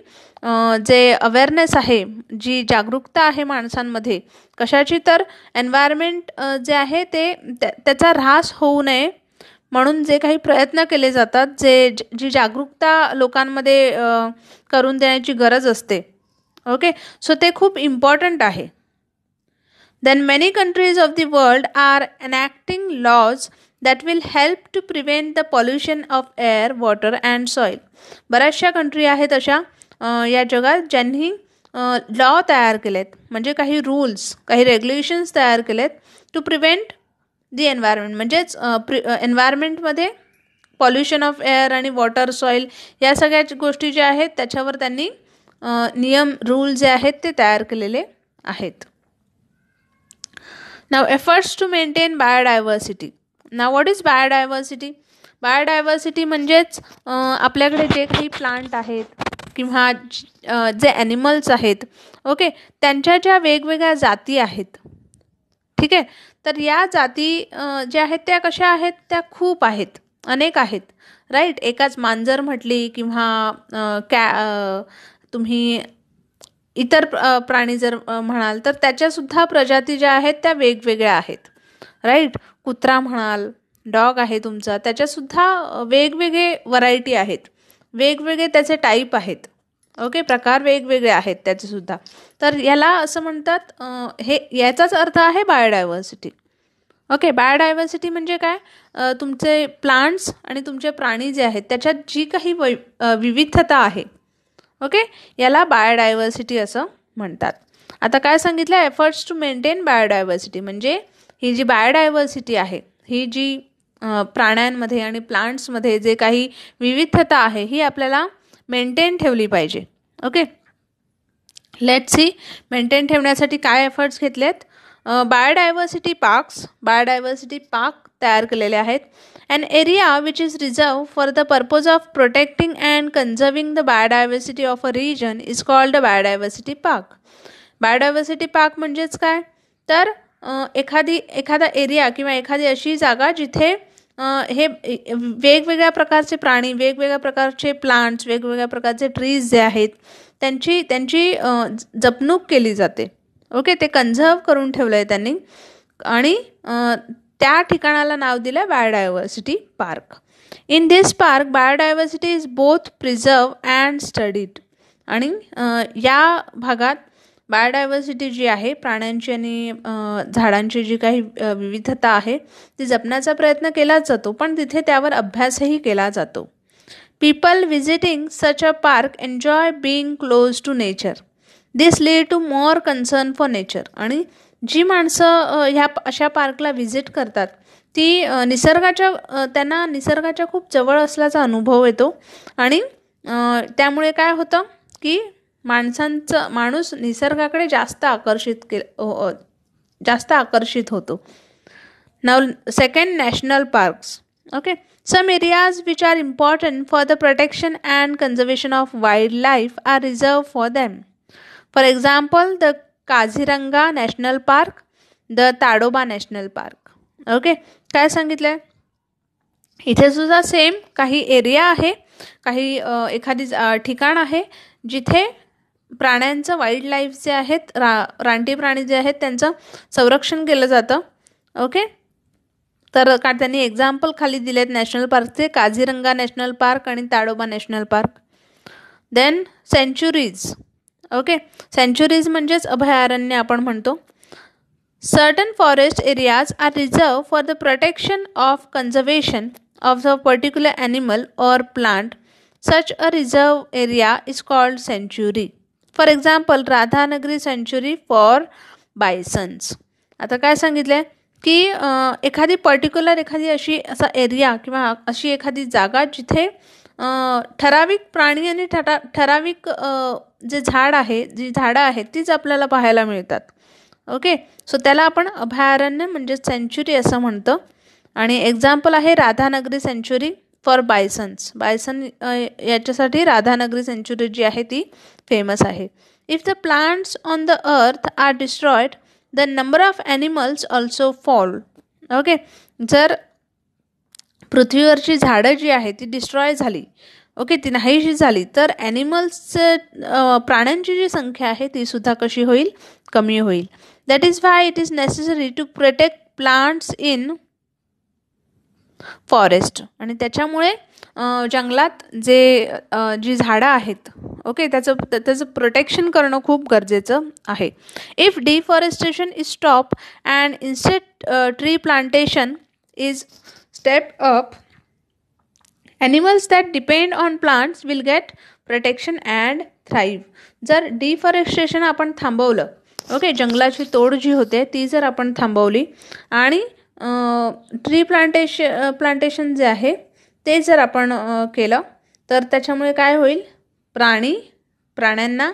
जे अवेअरनेस आहे जी जागरूकता आहे माणसांमध्ये कशाची तर एन्व्हायरमेंट जे आहे ते त्याचा ऱ्हास होऊ नये म्हणून जे काही प्रयत्न केले जातात जे जी जागरूकता लोकांमध्ये करून देण्याची गरज असते ओके सो ते खूप इम्पॉर्टंट आहे then many countries of the world are enacting laws that will help to prevent the pollution of air water and soil बऱ्याचशा कंट्री आहेत अशा या जगात ज्यांनी लॉ तयार केलेत म्हणजे काही रूल्स काही रेग्युलेशन्स तयार केलेत टू प्रिव्हेंट दी एन्व्हायरमेंट म्हणजेच प्रि एन्व्हायरमेंटमध्ये पॉल्युशन ऑफ एअर आणि वॉटर सॉईल या सगळ्या गोष्टी ज्या आहेत त्याच्यावर त्यांनी नियम रूल जे आहेत ते तयार केलेले आहेत now efforts to maintain biodiversity now what is biodiversity biodiversity म्हणजेच आपल्याकडे जे काही प्लांट आहेत किंवा जे ॲनिमल्स आहेत ओके त्यांच्या ज्या वेगवेगळ्या जाती आहेत ठीक आहे तर या जाती ज्या आहेत त्या कशा आहेत त्या खूप आहेत अनेक आहेत राईट एकाच मांजर म्हटली किंवा कॅ तुम्ही इतर प्राणी जर म्हणाल तर त्याच्यासुद्धा प्रजाती ज्या आहेत त्या वेगवेगळ्या आहेत राईट कुत्रा म्हणाल डॉग आहे तुमचा त्याच्यासुद्धा वेगवेगळे वरायटी आहेत वेगवेगळे त्याचे टाईप आहेत ओके प्रकार वेगवेगळे आहेत त्याचे सुद्धा तर याला असं म्हणतात हे याचाच अर्थ आहे बायोडायव्हर्सिटी ओके बायोडायव्हर्सिटी म्हणजे काय तुमचे प्लांट्स आणि तुमचे प्राणी जे आहेत त्याच्यात जी काही वै विविधता आहे ओके याला बायोडायव्हर्सिटी असं म्हणतात आता काय सांगितलं एफर्ट्स टू मेंटेन बायोडायव्हर्सिटी म्हणजे ही जी बायोडायव्हर्सिटी आहे ही जी प्राण्यांमध्ये आणि प्लांट्समध्ये जे काही विविधता आहे ही आपल्याला मेंटेन ठेवली पाहिजे ओके लेट सी मेंटेन ठेवण्यासाठी काय एफर्ट्स घेतलेत बायोडायव्हर्सिटी पार्क्स बायोडायव्हर्सिटी पार्क तयार केलेले आहेत and area which is reserve for the purpose of protecting and conserving the biodiversity of a region is called biodiversity park biodiversity park म्हणजेच काय तर एखादी एखादा एरिया किंवा एखादी अशी जागा जिथे हे वेगवेगळ्या प्रकारचे प्राणी वेगवेगळ्या प्रकारचे प्लांट्स वेगवेगळ्या प्रकारचे ट्रीज जे आहेत त्यांची त्यांची जपणूक केली जाते ओके ते कन्झर्व करून ठेवलं आहे त्यांनी आणि त्या ठिकाणाला नाव दिलं आहे biodiversity park in this park biodiversity is both preserve and studied आणि या भागात बायोडायव्हर्सिटी जी आहे प्राण्यांची आणि झाडांची जी काही विविधता आहे ती जपण्याचा प्रयत्न केलाच जातो पण तिथे त्यावर अभ्यासही केला जातो people visiting such a park enjoy being close to nature this lead to more concern for nature आणि जी माणसं ह्या अशा पार्कला व्हिजिट करतात ती निसर्गाच्या त्यांना निसर्गाच्या खूप जवळ असल्याचा अनुभव येतो आणि त्यामुळे काय होतं की माणसांचं माणूस निसर्गाकडे जास्त आकर्षित के जास्त आकर्षित होतो now second national parks okay some areas which are important for the protection and conservation of wild life are reserve for them for example the Kaziranga national park the Tadoba national park okay काय सांगितलं आहे इथे सुद्धा same काही area आहे काही एखादी ठिकाण आहे जिथे प्राण्यांचं वाईल्ड लाईफ जे आहेत रा रानटी प्राणी जे आहेत त्यांचं संरक्षण केलं जातं ओके तर का त्यांनी एक्झाम्पल खाली दिले आहेत नॅशनल पार्कचे काझीरंगा नॅशनल पार्क आणि Tadoba national park then sanctuaries okay sanctuaries म्हणजेच अभयारण्य आपण म्हणतो certain forest areas are reserve for the protection of conservation of a particular animal or plant such a reserve area is called sanctuary for example Radhanagari sanctuary for bisons आता काय सांगितलं आहे की एखादी पर्टिक्युलर एखादी अशी असा एरिया किंवा अशी एखादी जागा जिथे ठराविक प्राणी आणि ठरा ठराविक जे झाड आहे जी झाडं आहेत तीच आपल्याला पाहायला मिळतात ओके सो त्याला आपण अभयारण्य म्हणजे सेंचुरी असं म्हणतो आणि एक्झाम्पल आहे Radhanagari sanctuary for bisons bison याच्यासाठी राधानगरी सेंच्युरी जी आहे ती फेमस आहे if the plants on the earth are destroyed the number of animals also fall okay जर पृथ्वीवरची झाडं जी आहे ती डिस्ट्रॉय झाली ओके ती नाहीशी झाली तर ॲनिमल्स प्राण्यांची जी संख्या आहे ती सुद्धा कशी होईल कमी होईल that is why it is necessary to protect plants in forest आणि त्याच्यामुळे जंगलात जे जी झाडं आहेत ओके त्याचं त्याचं प्रोटेक्शन करणं खूप गरजेचं आहे if deforestation is stop and instead tree plantation is step up animals that depend on plants will get protection and thrive जर डिफॉरेस्टेशन आपण थांबवलं ओके जंगलाची तोड जी होते ती जर आपण थांबवली आणि ट्री प्लांटेश प्लांटेशन जे आहे ते जर आपण केलं तर त्याच्यामुळे काय होईल प्राणी प्राण्यांना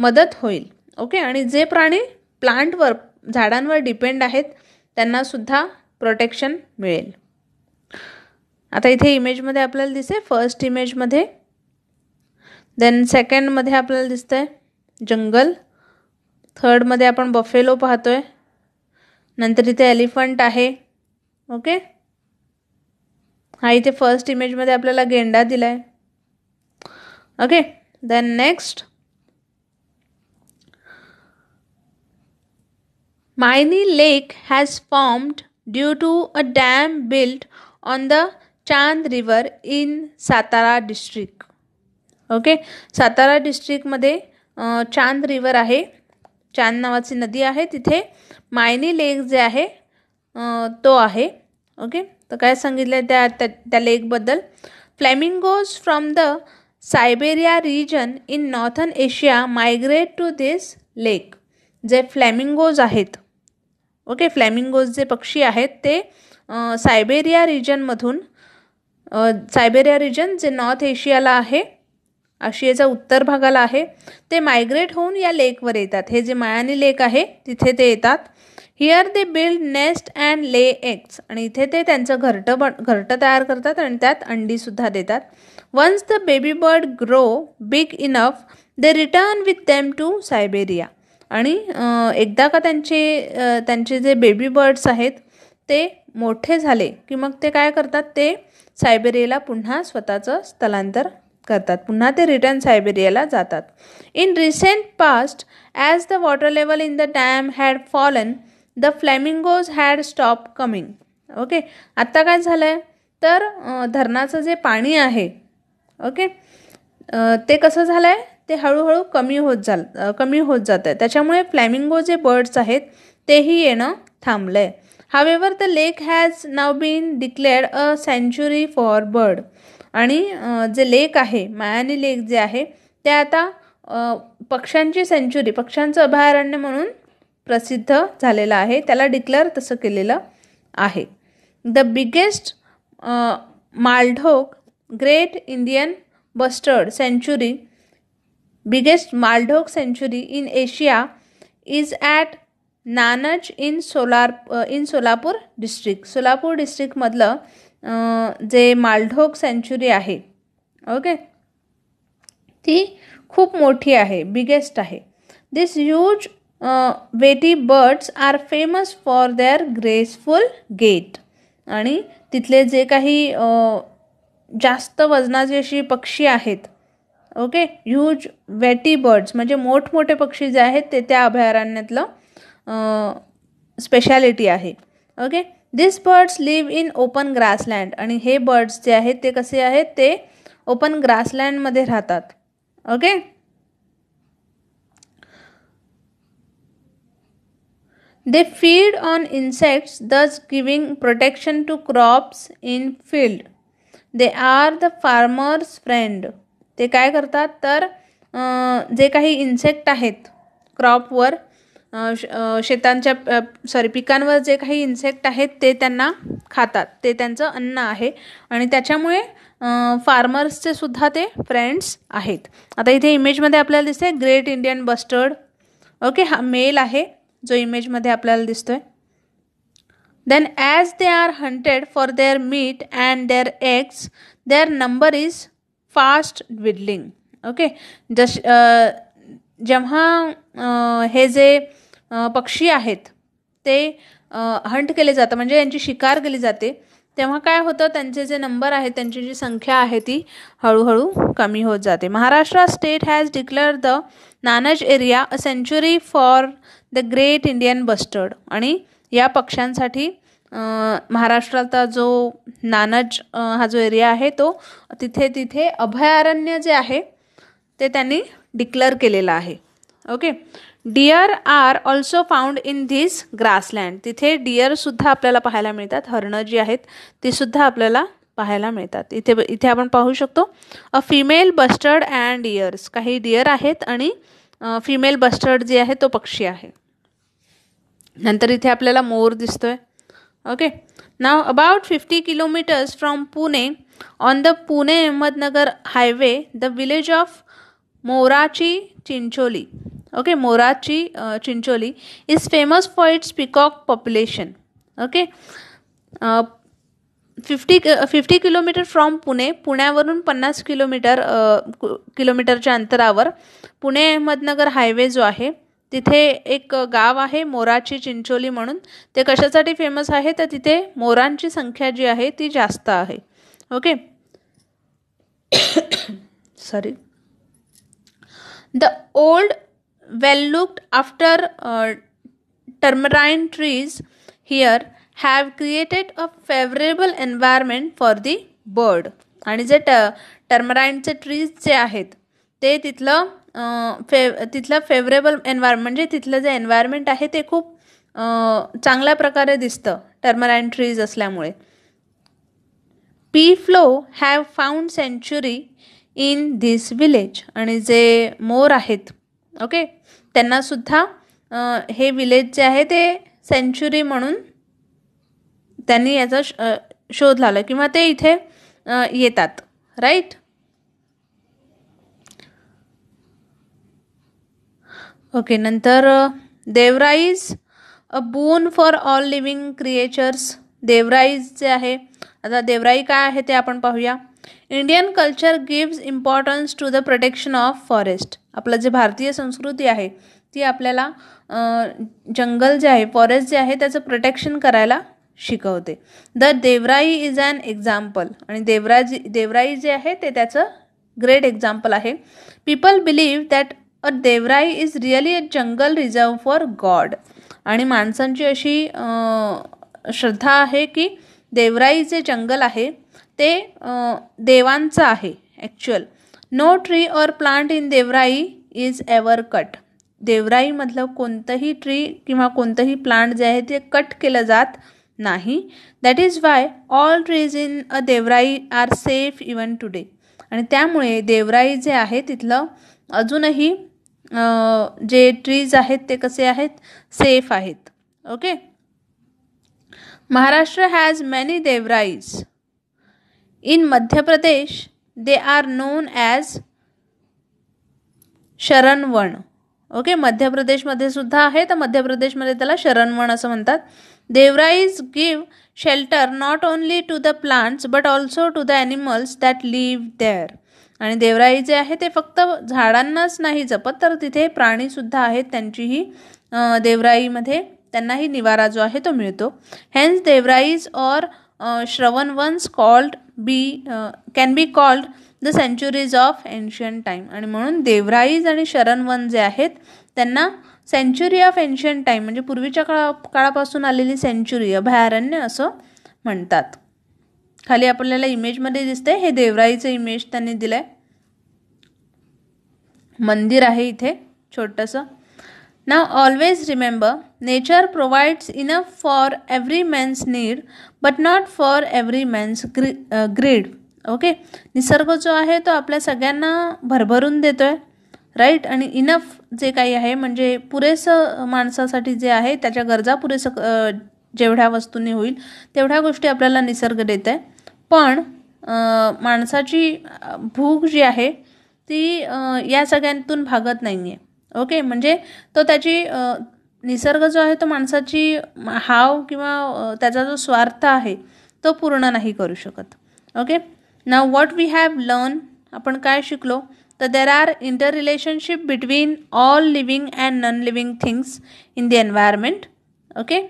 मदत होईल ओके आणि जे प्राणी प्लांटवर झाडांवर डिपेंड आहेत त्यांनासुद्धा प्रोटेक्शन मिळेल आता इथे इमेजमध्ये आपल्याला दिसते फर्स्ट इमेजमध्ये देन सेकंडमध्ये आपल्याला दिसतं आहे जंगल थर्डमध्ये आपण बफेलो पाहतो आहे नंतर इथे एलिफंट आहे ओके हा इथे फर्स्ट इमेजमध्ये आपल्याला गेंडा दिला आहे okay then next Mayani lake has formed due to a dam build on the Chand river in Satara district okay Satara डिस्ट्रिक्टमध्ये चांद रिवर आहे चांद नावाची नदी आहे तिथे मायनी लेख जे आहे तो आहे ओके तर काय सांगितलं आहे त्या त्या त्या लेकबद्दल flamingos from the Siberia region in northern Asia migrate to this lake जे फ्लॅमिंगोज आहेत ओके फ्लॅमिंगोज जे पक्षी आहेत ते सायबेरिया रिजनमधून सायबेरिया रिजन जे नॉर्थ एशियाला आहे आशियाच्या उत्तर भागाला आहे ते मायग्रेट होऊन या लेकवर येतात हे जे मायानी लेक आहे तिथे ते येतात here they build nest and lay eggs आणि इथे ते त्यांचं घरटं ब घरटं तयार करतात आणि त्यात अंडीसुद्धा देतात once the baby bird grow big enough they return with them to Siberia आणि एकदा का त्यांचे त्यांचे जे बेबी बर्ड्स आहेत ते मोठे झाले की मग ते काय करतात ते सायबेरियाला पुन्हा स्वतःचं स्थलांतर करतात पुन्हा ते रिटर्न सायबेरियाला जातात in recent past as the water level in the dam had fallen the flamingos had stop coming okay आत्ता काय झालं आहे तर धरणाचं जे पाणी आहे ओके ते कसं झालं आहे ते हळूहळू कमी होत जाल कमी होत जात आहे त्याच्यामुळे फ्लॅमिंगो जे बर्ड्स आहेत तेही येणं थांबलं आहे however the lake has now been declared a सँच्युरी फॉर बर्ड आणि जे लेक आहे मायानी लेक जे आहे ते आता पक्ष्यांची सेंचुरी पक्ष्यांचं अभयारण्य म्हणून प्रसिद्ध झालेलं आहे त्याला डिक्लेअर तसं केलेलं आहे the biggest Maldhok great Indian bustard sanctuary biggest Maldhok sanctuary in Asia is at Nannaj in सोलार इन सोलापूर डिस्ट्रिक्ट सोलापूर डिस्ट्रिक्टमधलं जे मालढोक सेंचुरी आहे ओके ती खूप मोठी आहे बिगेस्ट आहे this huge weighty birds are famous for their graceful gait आणि तिथले जे काही जास्त वजनाचे अशी पक्षी आहेत ओके ह्यूज वेटी बर्ड्स म्हणजे मोठमोठे पक्षी जे आहेत ते त्या अभयारण्यातलं स्पेशालिटी आहे okay this birds live in open grassland आणि हे बर्ड्स जे आहेत ते कसे आहेत ते ओपन ग्रासलँडमध्ये राहतात okay they feed on insects thus giving protection to crops in field they are the farmers friend ते काय करतात तर जे काही इन्सेक्ट आहेत क्रॉपवर शेतांच्या सॉरी पिकांवर जे काही इन्सेक्ट आहेत ते त्यांना खातात ते त्यांचं अन्न आहे आणि त्याच्यामुळे फार्मर्सचे सुद्धा ते फ्रेंड्स आहेत आता इथे इमेजमध्ये आपल्याला दिसते ग्रेट इंडियन बस्टर्ड ओके हा मेल आहे जो इमेजमध्ये आपल्याला दिसतोय then as they are hunted for their meat and their eggs their number is fast dwindling okay जश जेव्हा हे जे पक्षी आहेत ते हंट केले जातं म्हणजे यांची शिकार केली जाते तेव्हा काय होतं त्यांचे जे नंबर आहेत त्यांची जी संख्या आहे ती हळूहळू कमी होत जाते Maharashtra state has declare the Nannaj area a sanctuary for the great Indian bustard आणि या पक्ष्यांसाठी महाराष्ट्राचा जो नानज हा जो एरिया आहे तो तिथे तिथे अभयारण्य जे आहे ते त्यांनी डिक्लेअर केलेलं आहे okay deer are also found in this grassland तिथे सुद्धा आपल्याला पाहायला मिळतात हरणं जी आहेत सुद्धा आपल्याला पाहायला मिळतात इथे इथे आपण पाहू शकतो a female bustard and deers काही डिअर आहेत आणि फिमेल बस्टर्ड जे आहे तो पक्षी आहे नंतर इथे आपल्याला मोर दिसतोय okay now about fifty kilometers from Pune on the Pune Ahmednagar highway the village of Morachi Chincholi okay Morachi Chincholi is famous for its peacock population okay fifty fifty kilometer from Pune पुण्यावरून पन्नास किलोमीटर किलोमीटरच्या uh, अंतरावर पुणे अहमदनगर हायवे जो आहे तिथे एक uh, गाव आहे मोराची चिंचोली म्हणून ते कशासाठी फेमस आहे तर तिथे मोरांची संख्या जी आहे ती जास्त आहे okay sorry the old well looked after tamarind trees here have created a favourable environment for the bird आणि जे ट टर्मराईनचे ट्रीज जे आहेत ते तिथलं फेव तिथलं फेवरेबल एन्व्हायरमेंट म्हणजे तिथलं जे एन्व्हायरमेंट आहे ते खूप चांगल्या प्रकारे दिसतं टर्मराईन ट्रीज असल्यामुळे peafowl have found sanctuary in this village आणि जे मोर आहेत ओके त्यांनासुद्धा हे विलेज जे आहे ते सेंचुरी म्हणून त्यांनी याचा शोध लावला किंवा ते इथे येतात राईट ओके नंतर devrais a boon for all living creatures devrais जे आहे आता देवराई काय आहे ते आपण पाहूया Indian culture gives importance to the protection of forest आपलं जे भारतीय संस्कृती आहे ती आपल्याला जंगल जे आहे फॉरेस्ट जे आहे त्याचं प्रोटेक्शन करायला शिकवते the devrai is an example आणि देवराजी देवराई जे आहे ते त्याचं ग्रेट एक्झाम्पल आहे people believe that a devrai is really a jungle reserve for god आणि माणसांची अशी श्रद्धा आहे की देवराई जे जंगल आहे ते देवांचं आहे actual no tree or plant in devrai is ever cut देवराईमधलं कोणतंही ट्री किंवा कोणतंही प्लांट जे आहे ते कट केलं जात नाही that is why all trees in a devrai are safe even today आणि त्यामुळे देवराई जे आहे तिथलं अजूनही जे ट्रीज आहेत ते कसे आहेत सेफ आहेत okay Maharashtra has many devrais in Madhya Pradesh they are known as sharanvan okay Madhya प्रदेशमध्ये सुद्धा आहे तर मध्य प्रदेशमध्ये त्याला शरणवण असं म्हणतात devrais give shelter not only to the plants but also to the animals that live there आणि देवराई जे आहे ते फक्त झाडांनाच नाही जपत तर तिथे प्राणीसुद्धा आहेत त्यांचीही देवराईमध्ये त्यांनाही निवारा जो आहे तो मिळतो hence devrais or sharanvans called be can be called the sanctuaries of ancient time आणि म्हणून देवराईज आणि शरणवन जे आहेत त्यांना सेंचुरी ऑफ एन्शियंट टाईम म्हणजे पूर्वीच्या काळा काळापासून आलेली सेंचुरी अभयारण्य असं म्हणतात खाली आपल्याला इमेजमध्ये दिसते हे देवराईचं इमेज त्यांनी दिलं आहे मंदिर आहे इथे छोटंसं Now, always remember nature provides enough for every man's need, but not for every man's uh, greed. Okay निसर्ग जो आहे तो आपल्या सगळ्यांना भरभरून देतो आहे राईट आणि इनफ जे काही आहे म्हणजे पुरेसं माणसासाठी जे आहे त्याच्या गरजा पुरेसं जेवढ्या वस्तूंनी होईल तेवढ्या गोष्टी आपल्याला निसर्ग देत आहे पण माणसाची भूक जी आहे ती या सगळ्यांतून भागत नाही आहे ओके म्हणजे तो त्याची निसर्ग जो आहे तो माणसाची हाव किंवा त्याचा जो स्वार्थ आहे तो पूर्ण नाही करू शकत ओके ना वॉट वी हॅव लर्न आपण काय शिकलो तर there are interrelationship between all living and non living things in the environment okay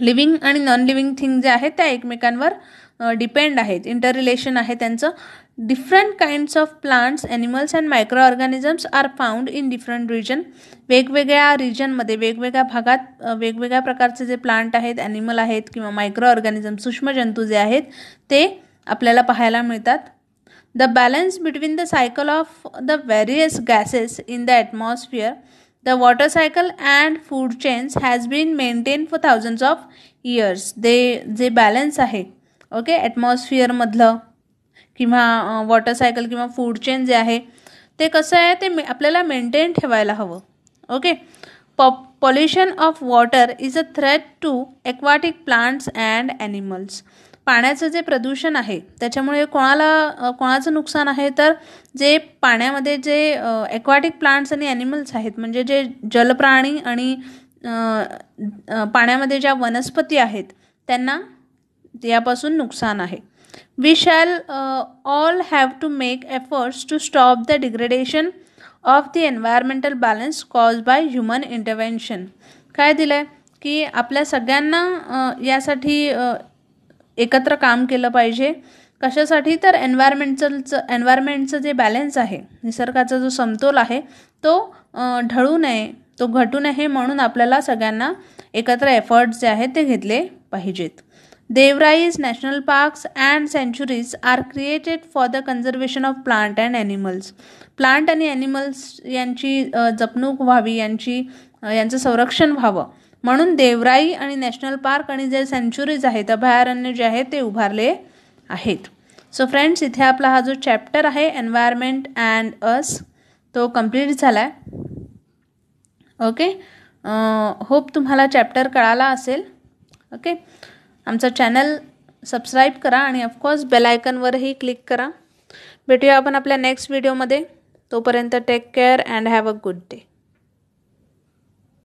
living आणि नॉन लिव्हिंग थिंग जे आहेत त्या एकमेकांवर डिपेंड आहेत इंटर रिलेशन आहे त्यांचं different kinds of plants animals and microorganisms are found in different region वेगवेगळ्या रिजनमध्ये वेगवेगळ्या भागात वेगवेगळ्या प्रकारचे जे प्लांट आहेत ॲनिमल आहेत किंवा मायक्रो ऑर्गॅनिझम सूक्ष्मजंतू जे आहेत ते आपल्याला पाहायला मिळतात the balance between the cycle of the various gases in the atmosphere the water cycle and food chains has been maintain for thousands of years they जे बॅलन्स आहे ओके ॲटमॉस्फिअरमधलं किंवा वॉटर सायकल किंवा फूड चेन जे आहे ते कसं आहे ते मे आपल्याला मेंटेन ठेवायला हवं okay pop pollution of water is a threat to aquatic plants and animals पाण्याचं जे प्रदूषण आहे त्याच्यामुळे कोणाला कोणाचं नुकसान आहे तर जे पाण्यामध्ये जे एक्वाटिक प्लांट्स आणि ॲनिमल्स आहेत म्हणजे जे जलप्राणी आणि पाण्यामध्ये ज्या वनस्पती आहेत त्यांना यापासून नुकसान आहे we shall all have to make efforts to stop the degradation of the environmental balance cause by human intervention काय दिलं आहे की आपल्या सगळ्यांना यासाठी एकत्र काम केलं पाहिजे कशासाठी तर एन्व्हायरमेंटलचं एन्व्हायरमेंटचं जे बॅलन्स आहे निसर्गाचा जो समतोल आहे तो ढळू नये तो घटू नये म्हणून आपल्याला सगळ्यांना एकत्र एफर्ट्स जे आहेत ते घेतले पाहिजेत devrais National parks and Sanctuaries are created for the conservation of plant and animals. Plant आणि ॲनिमल्स यांची जपणूक व्हावी यांची यांचं संरक्षण व्हावं म्हणून देवराई आणि नॅशनल पार्क आणि जे सेंच्युरीज आहेत अभयारण्य जे आहे ते उभारले आहेत सो फ्रेंड्स इथे आपला हा जो चॅप्टर आहे एनवायरमेंट अँड अस तो कम्प्लीट झाला आहे ओके होप तुम्हाला चॅप्टर कळाला असेल ओके आमचा चॅनल सबस्क्राईब करा आणि ऑफकोर्स बेलायकनवरही क्लिक करा भेटूया आपण आपल्या नेक्स्ट व्हिडिओमध्ये तोपर्यंत take care and have a good day